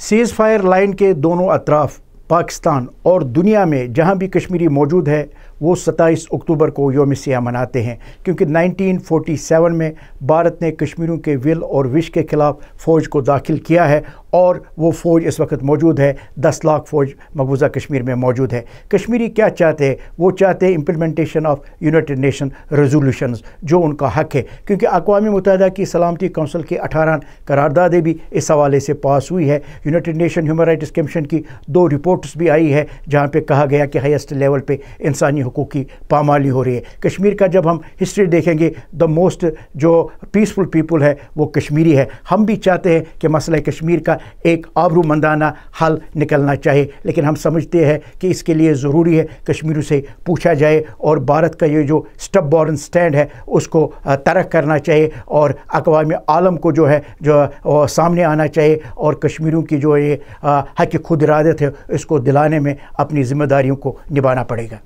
seize fire line के दोनों अतराफ़ पाकिस्तान और दुनिया में जहां भी कश्मीरी मौजूद है वो 27 अक्टूबर को योम सियाह मनाते हैं क्योंकि 1947 में भारत ने कश्मीरों के विल और विश के ख़िलाफ़ फ़ौज को दाखिल किया है और वो फ़ौज इस वक्त मौजूद है दस लाख फ़ौज मकबूजा कश्मीर में मौजूद है कश्मीरी क्या चाहते हैं वो चाहते हैं implementation of United Nation resolution जो उनका हक है क्योंकि अकवा मुतहद की सलामती कौंसिल की अठारह करारदादें भी इस हवाले से पास हुई है United Nation human rights commission की दो रिपोर्ट्स भी आई है जहाँ पर कहा गया कि हाइस्ट लेवल पर इंसानी हकूक़ की पामाली हो रही है कश्मीर का जब हम हिस्ट्री देखेंगे द मोस्ट जो पीसफुल पीपल है वो कश्मीरी है हम भी चाहते हैं कि मसला कश्मीर का एक मंदाना हल निकलना चाहिए लेकिन हम समझते हैं कि इसके लिए ज़रूरी है कश्मीरों से पूछा जाए और भारत का ये जो स्टप बॉर्न स्टैंड है उसको तरक करना चाहिए और अकवा आलम को जो है जो सामने आना चाहिए और कश्मीरों की जो ये हक खुद इरादत है इसको दिलाने में अपनी ज़िम्मेदारियों को निभाना पड़ेगा